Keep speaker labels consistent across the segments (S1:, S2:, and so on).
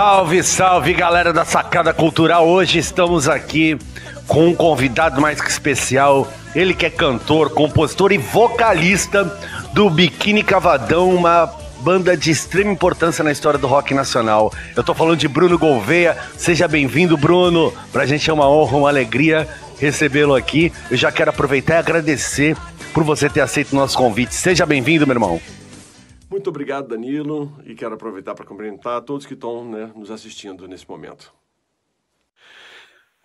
S1: Salve, salve galera da Sacada Cultural. Hoje estamos aqui com um convidado mais que especial. Ele que é cantor, compositor e vocalista do Biquíni Cavadão, uma banda de extrema importância na história do rock nacional. Eu tô falando de Bruno Gouveia. Seja bem-vindo, Bruno. Pra gente é uma honra, uma alegria recebê-lo aqui. Eu já quero aproveitar e agradecer por você ter aceito o nosso convite. Seja bem-vindo, meu irmão.
S2: Muito obrigado, Danilo, e quero aproveitar para cumprimentar todos que estão né, nos assistindo nesse momento.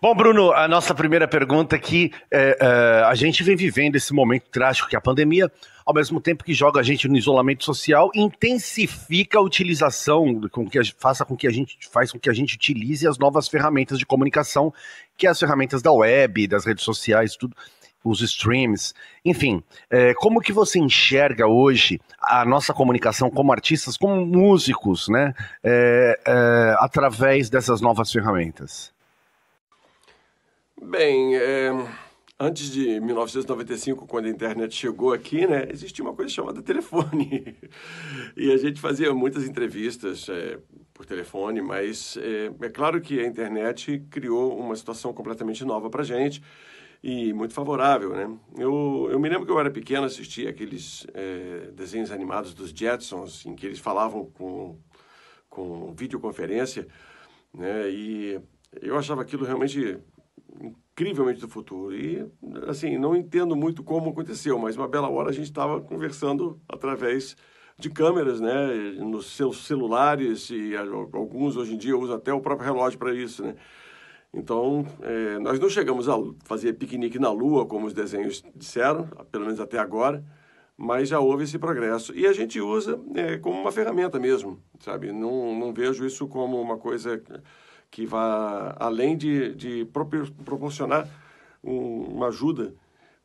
S1: Bom, Bruno, a nossa primeira pergunta aqui é, é, a gente vem vivendo esse momento trágico que é a pandemia, ao mesmo tempo que joga a gente no isolamento social, intensifica a utilização, com que a, faça com que a gente faz com que a gente utilize as novas ferramentas de comunicação, que é as ferramentas da web, das redes sociais, tudo os streams, enfim, é, como que você enxerga hoje a nossa comunicação como artistas, como músicos, né, é, é, através dessas novas ferramentas?
S2: Bem, é, antes de 1995, quando a internet chegou aqui, né, existia uma coisa chamada telefone. e a gente fazia muitas entrevistas é, por telefone, mas é, é, claro que a internet criou uma situação completamente nova para a gente e muito favorável, né? Eu, eu me lembro que eu era pequeno, assistia aqueles é, desenhos animados dos Jetsons, em que eles falavam com, com videoconferência, né? E eu achava aquilo realmente incrivelmente do futuro. E, assim, não entendo muito como aconteceu, mas uma bela hora a gente estava conversando através de câmeras, né? Nos seus celulares, e alguns hoje em dia usam até o próprio relógio para isso, né? Então, é, nós não chegamos a fazer piquenique na Lua, como os desenhos disseram, pelo menos até agora, mas já houve esse progresso. E a gente usa é, como uma ferramenta mesmo, sabe? Não, não vejo isso como uma coisa que vá além de, de proporcionar um, uma ajuda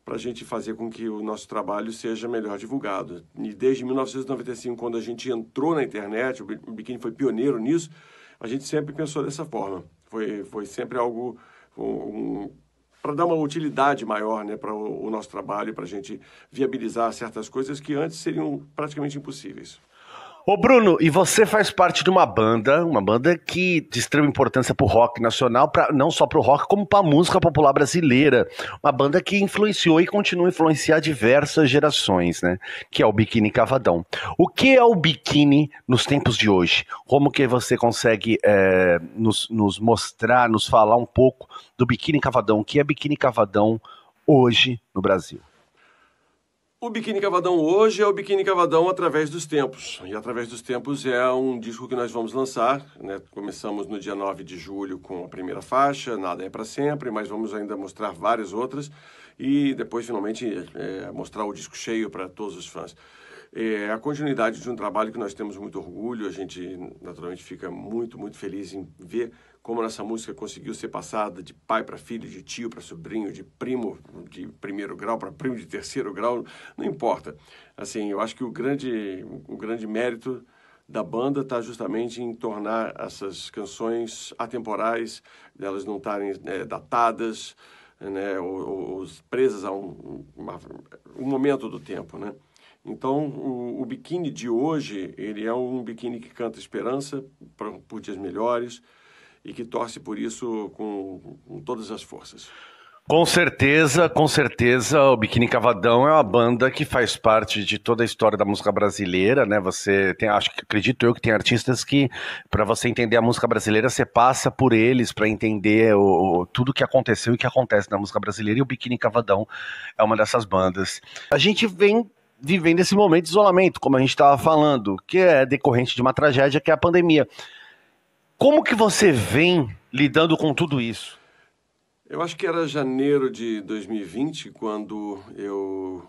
S2: para a gente fazer com que o nosso trabalho seja melhor divulgado. E desde 1995, quando a gente entrou na internet, o Biquíni foi pioneiro nisso, a gente sempre pensou dessa forma. Foi, foi sempre algo um, para dar uma utilidade maior né, para o, o nosso trabalho, para a gente viabilizar certas coisas que antes seriam praticamente impossíveis.
S1: Ô Bruno, e você faz parte de uma banda, uma banda que de extrema importância para o rock nacional, pra, não só para o rock, como para a música popular brasileira. Uma banda que influenciou e continua a influenciar diversas gerações, né? Que é o Biquíni Cavadão. O que é o biquíni nos tempos de hoje? Como que você consegue é, nos, nos mostrar, nos falar um pouco do Biquíni Cavadão? O que é Biquíni Cavadão hoje no Brasil?
S2: O Biquíni Cavadão hoje é o Biquíni Cavadão através dos tempos. E através dos tempos é um disco que nós vamos lançar. Né? Começamos no dia 9 de julho com a primeira faixa, Nada é para Sempre, mas vamos ainda mostrar várias outras e depois finalmente é, mostrar o disco cheio para todos os fãs. É a continuidade de um trabalho que nós temos muito orgulho, a gente naturalmente fica muito, muito feliz em ver como nossa música conseguiu ser passada de pai para filho, de tio para sobrinho, de primo de primeiro grau para primo de terceiro grau, não importa. Assim, eu acho que o grande, o grande mérito da banda está justamente em tornar essas canções atemporais, delas não estarem né, datadas, né, ou, ou, presas a um, uma, um momento do tempo, né? Então, o, o biquíni de hoje, ele é um biquíni que canta esperança por, por dias melhores, e que torce por isso com, com todas as forças.
S1: Com certeza, com certeza, o Biquíni Cavadão é uma banda que faz parte de toda a história da música brasileira, né? Você tem, acho que acredito eu que tem artistas que, para você entender a música brasileira, você passa por eles para entender o, o, tudo que aconteceu e que acontece na música brasileira. E o Biquíni Cavadão é uma dessas bandas. A gente vem vivendo esse momento de isolamento, como a gente estava falando, que é decorrente de uma tragédia que é a pandemia. Como que você vem lidando com tudo isso?
S2: Eu acho que era janeiro de 2020 quando eu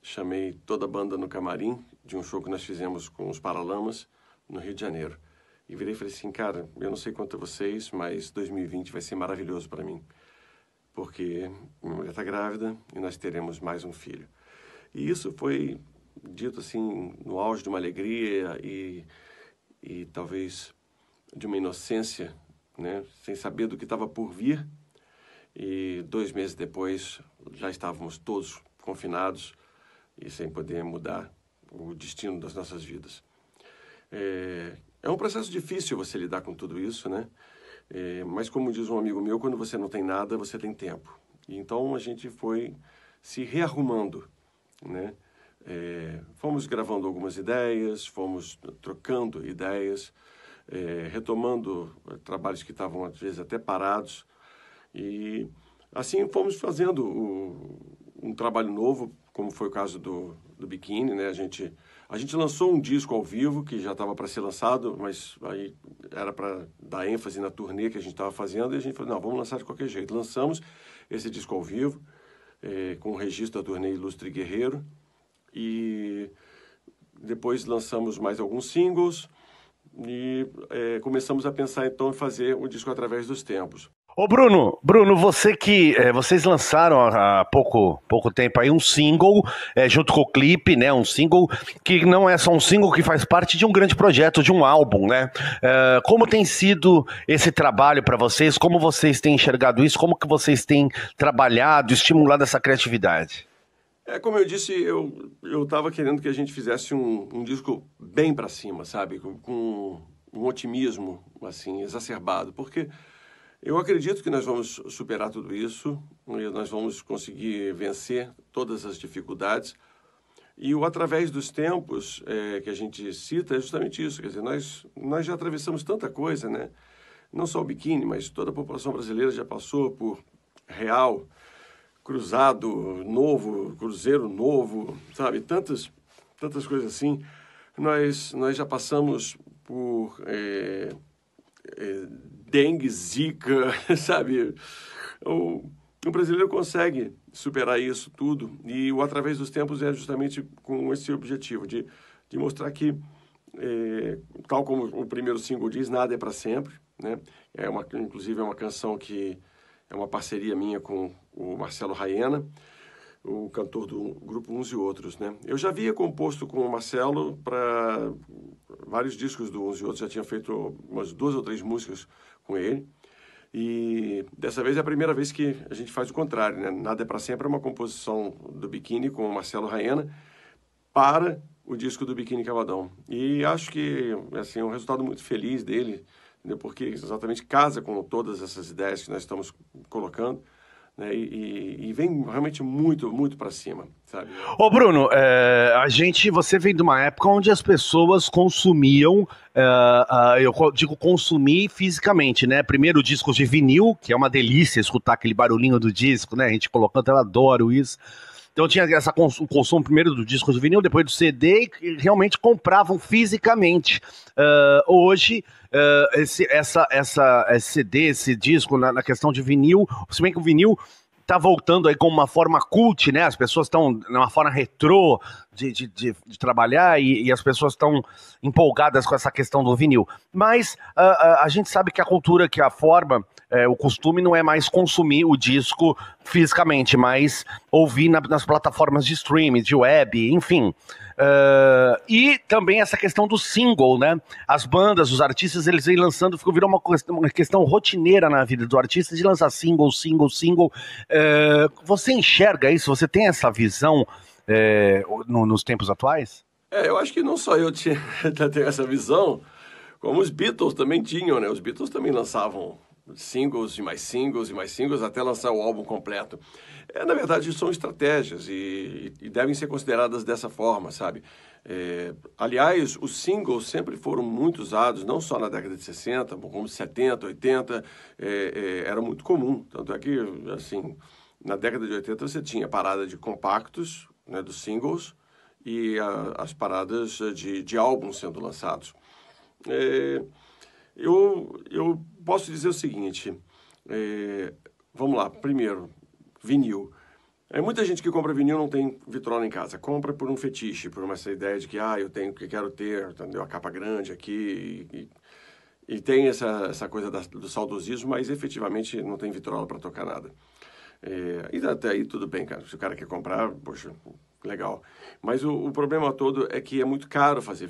S2: chamei toda a banda no camarim de um show que nós fizemos com os Paralamas no Rio de Janeiro. E virei e falei assim, cara, eu não sei quanto a é vocês, mas 2020 vai ser maravilhoso para mim. Porque minha mulher está grávida e nós teremos mais um filho. E isso foi dito assim no auge de uma alegria e, e talvez de uma inocência, né, sem saber do que estava por vir. E dois meses depois já estávamos todos confinados e sem poder mudar o destino das nossas vidas. É, é um processo difícil você lidar com tudo isso, né? É, mas como diz um amigo meu, quando você não tem nada, você tem tempo. então a gente foi se rearrumando, né? É, fomos gravando algumas ideias, fomos trocando ideias é, retomando é, trabalhos que estavam, às vezes, até parados. E assim fomos fazendo o, um trabalho novo, como foi o caso do, do Biquíni, né? A gente, a gente lançou um disco ao vivo que já estava para ser lançado, mas aí era para dar ênfase na turnê que a gente estava fazendo e a gente falou, não, vamos lançar de qualquer jeito. Lançamos esse disco ao vivo, é, com o registro da turnê Ilustre Guerreiro e depois lançamos mais alguns singles, e é, começamos a pensar então em fazer o disco através dos tempos.
S1: Ô Bruno, Bruno, você que é, vocês lançaram há pouco, pouco tempo aí um single é, junto com o clipe, né? Um single que não é só um single que faz parte de um grande projeto, de um álbum, né? É, como tem sido esse trabalho para vocês? Como vocês têm enxergado isso? Como que vocês têm trabalhado, estimulado essa criatividade?
S2: É, como eu disse, eu, eu estava querendo que a gente fizesse um, um disco bem para cima, sabe? Com, com, um otimismo, assim, exacerbado. Porque eu acredito que nós vamos superar tudo isso, nós vamos conseguir vencer todas as dificuldades. E o Através dos Tempos, é, que a gente cita, é justamente isso. Quer dizer, nós, nós já atravessamos tanta coisa, né? Não só o biquíni, mas toda a população brasileira já passou por real, Cruzado Novo, Cruzeiro Novo, sabe? Tantas, tantas coisas assim. Nós, nós já passamos por é, é, dengue, zika, sabe? O, o brasileiro consegue superar isso tudo e o Através dos Tempos é justamente com esse objetivo de, de mostrar que, é, tal como o primeiro single diz, nada é para sempre, né? É uma, inclusive é uma canção que é uma parceria minha com o Marcelo Rayena, o cantor do grupo Uns e Outros, né? Eu já havia composto com o Marcelo para vários discos do Uns e Outros, já tinha feito umas duas ou três músicas com ele. E dessa vez é a primeira vez que a gente faz o contrário, né? Nada é para sempre é uma composição do Biquíni com o Marcelo Rayena para o disco do Biquíni Cavadão. E acho que assim, é um resultado muito feliz dele, porque exatamente casa com todas essas ideias que nós estamos colocando. Né, e, e, vem realmente muito, muito para cima, sabe?
S1: Ô Bruno, é, a gente, você vem de uma época onde as pessoas consumiam, é, eu digo consumir fisicamente, né? Primeiro discos de vinil, que é uma delícia escutar aquele barulhinho do disco, né? A gente colocando, eu adoro isso. Então tinha essa cons o consumo primeiro do disco de vinil, depois do CD, e realmente compravam fisicamente. Uh, hoje, uh, esse, essa, essa, esse CD, esse disco, na, na questão de vinil, se bem que o vinil tá voltando aí com uma forma cult, né? As pessoas estão numa forma retrô de, de, de, de trabalhar e, e, as pessoas estão empolgadas com essa questão do vinil. Mas uh, uh, a gente sabe que a cultura, que a forma, uh, o costume não é mais consumir o disco fisicamente, mas ouvir na, nas plataformas de streaming, de web, enfim. Ah, Uh, e também essa questão do single, né? As bandas, os artistas, eles vêm lançando, virou uma, uma questão rotineira na vida do artista de lançar single, single, single. Uh, você enxerga isso? Você tem essa visão uh, no, nos tempos atuais?
S2: É, eu acho que não só eu tinha, essa visão, como os Beatles também tinham, né? Os Beatles também lançavam singles e mais singles e mais singles até lançar o álbum completo. É, na verdade, são estratégias e, e devem ser consideradas dessa forma, sabe? É, aliás, os singles sempre foram muito usados, não só na década de 60, como 70, 80, é, é, era muito comum. Tanto é que, assim, na década de 80 você tinha parada de compactos, né, dos singles, e a, as paradas de, de álbuns sendo lançados. É, eu, eu posso dizer o seguinte, é, vamos lá, primeiro, vinil. É muita gente que compra vinil não tem vitrola em casa. Compra por um fetiche, por uma, essa ideia de que, ah, eu tenho que quero ter, entendeu? A capa grande aqui. E, e tem essa, essa coisa da, do saudosismo, mas efetivamente não tem vitrola para tocar nada. É, e até aí tudo bem, cara. Se o cara quer comprar, poxa, legal. Mas o, o problema todo é que é muito caro fazer.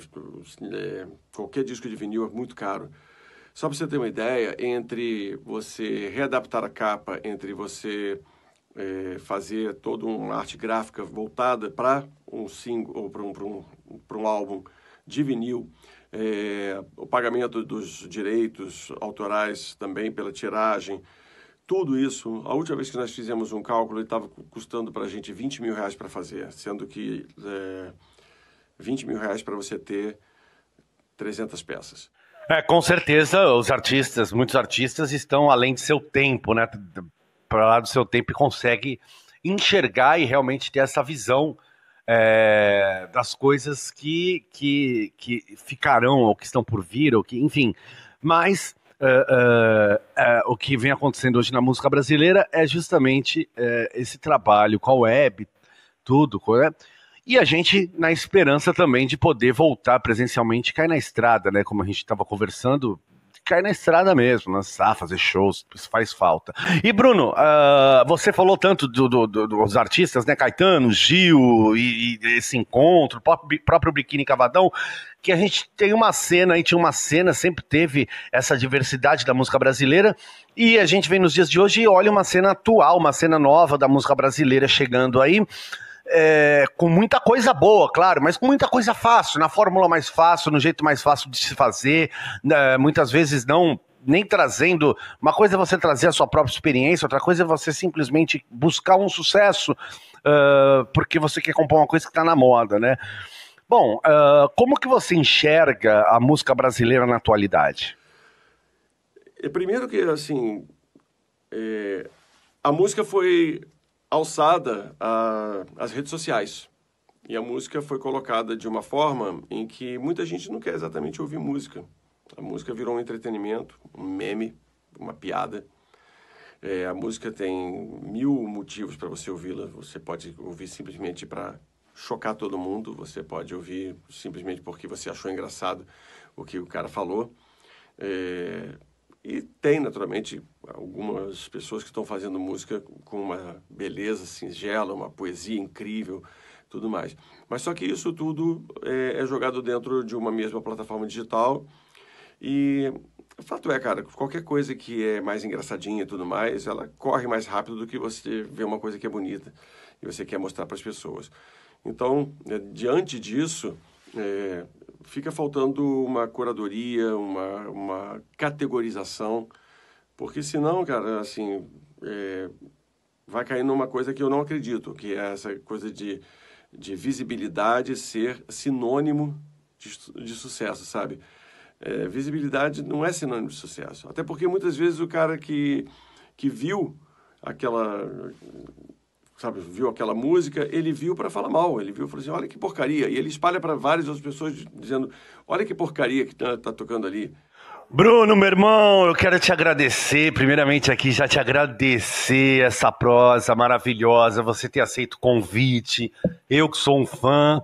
S2: É, qualquer disco de vinil é muito caro. Só para você ter uma ideia, entre você readaptar a capa, entre você é, fazer toda uma arte gráfica voltada para um single ou para um, um, um álbum de vinil, é, o pagamento dos direitos autorais também pela tiragem, tudo isso, a última vez que nós fizemos um cálculo, ele estava custando para a gente 20 mil reais para fazer, sendo que é, 20 mil reais para você ter 300 peças.
S1: É, com certeza, os artistas, muitos artistas estão além de seu tempo, né? Para lá do seu tempo e consegue enxergar e realmente ter essa visão é, das coisas que, que, que ficarão, ou que estão por vir, ou que, enfim. Mas Uh, uh, uh, o que vem acontecendo hoje na música brasileira é justamente é, esse trabalho com a web, tudo, né? E a gente, na esperança também de poder voltar presencialmente, cai na estrada, né? Como a gente estava conversando, cai na estrada mesmo, lançar, fazer shows, isso faz falta. E Bruno, uh, você falou tanto do, do, do, dos artistas, né? Caetano, Gil, e, e esse encontro, próprio, próprio Biquíni Cavadão, que a gente tem uma cena, a gente tinha uma cena, sempre teve essa diversidade da música brasileira, e a gente vem nos dias de hoje e olha uma cena atual, uma cena nova da música brasileira chegando aí é, com muita coisa boa, claro, mas com muita coisa fácil, na fórmula mais fácil, no jeito mais fácil de se fazer, é, muitas vezes não nem trazendo. Uma coisa é você trazer a sua própria experiência, outra coisa é você simplesmente buscar um sucesso uh, porque você quer comprar uma coisa que está na moda, né? Bom, uh, como que você enxerga a música brasileira na atualidade?
S2: É, primeiro que, assim, é, a música foi alçada às redes sociais. E a música foi colocada de uma forma em que muita gente não quer exatamente ouvir música. A música virou um entretenimento, um meme, uma piada. É, a música tem mil motivos para você ouvi-la. Você pode ouvir simplesmente para chocar todo mundo, você pode ouvir simplesmente porque você achou engraçado o que o cara falou. É, e tem, naturalmente, algumas pessoas que estão fazendo música com uma beleza singela, uma poesia incrível, tudo mais. Mas só que isso tudo é, é jogado dentro de uma mesma plataforma digital. E o fato é, cara, qualquer coisa que é mais engraçadinha e tudo mais, ela corre mais rápido do que você vê uma coisa que é bonita e você quer mostrar para as pessoas. Então, é, diante disso, é, fica faltando uma curadoria, uma, uma categorização, porque senão, cara, assim, é, vai cair numa coisa que eu não acredito, que é essa coisa de, de visibilidade ser sinônimo de, de sucesso, sabe? É, visibilidade não é sinônimo de sucesso. Até porque muitas vezes o cara que, que viu aquela sabe, viu aquela música, ele viu para falar mal, ele viu e falou assim, olha que porcaria. E ele espalha para várias outras pessoas dizendo, olha que porcaria que tá, tá tocando ali.
S1: Bruno, meu irmão, eu quero te agradecer, primeiramente aqui, já te agradecer essa prosa maravilhosa, você ter aceito o convite, eu que sou um fã,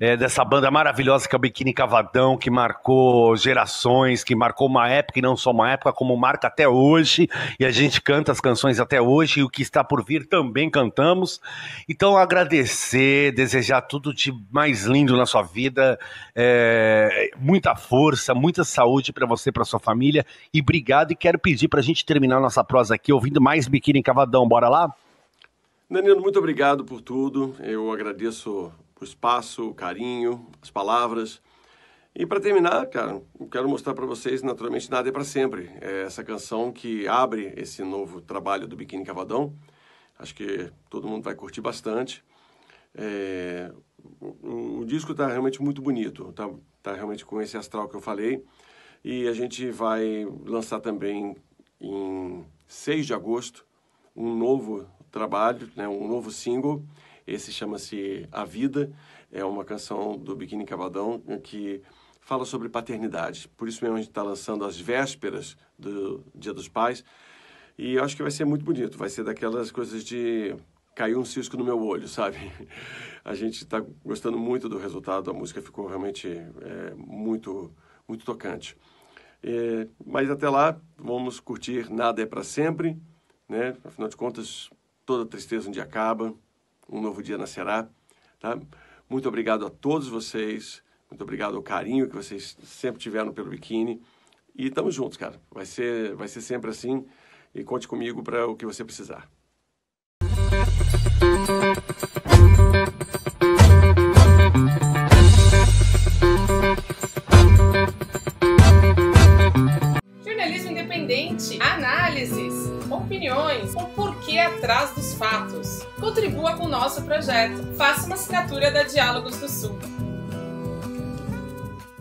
S1: é, dessa banda maravilhosa que é o Biquíni Cavadão, que marcou gerações, que marcou uma época, e não só uma época, como marca até hoje, e a gente canta as canções até hoje, e o que está por vir também cantamos. Então, agradecer, desejar tudo de mais lindo na sua vida, é, muita força, muita saúde para você, para sua família, e obrigado. E quero pedir para a gente terminar nossa prosa aqui ouvindo mais Biquíni Cavadão, bora lá?
S2: Danilo, muito obrigado por tudo. Eu agradeço o espaço, o carinho, as palavras. E para terminar, cara, quero mostrar para vocês, naturalmente, Nada é para Sempre. É essa canção que abre esse novo trabalho do Biquíni Cavadão. Acho que todo mundo vai curtir bastante. É, o, o, disco está realmente muito bonito, está tá realmente com esse astral que eu falei. E a gente vai lançar também em 6 de agosto um novo trabalho, né, um novo single. Esse chama-se A Vida, é uma canção do Biquíni Cavadão né, que fala sobre paternidade. Por isso mesmo a gente está lançando as vésperas do Dia dos Pais. E eu acho que vai ser muito bonito, vai ser daquelas coisas de caiu um cisco no meu olho, sabe? A gente está gostando muito do resultado, a música ficou realmente é, muito, muito tocante. É, mas até lá, vamos curtir Nada é para Sempre, né? Afinal de contas, Toda tristeza um dia acaba, um novo dia nascerá. Tá? Muito obrigado a todos vocês, muito obrigado ao carinho que vocês sempre tiveram pelo biquíni. E estamos juntos, cara. Vai ser, vai ser sempre assim. E conte comigo para o que você precisar.
S1: Jornalismo independente, análises, opiniões, por que é atrás dos fatos. Contribua com o nosso projeto. Faça uma assinatura da Diálogos do Sul.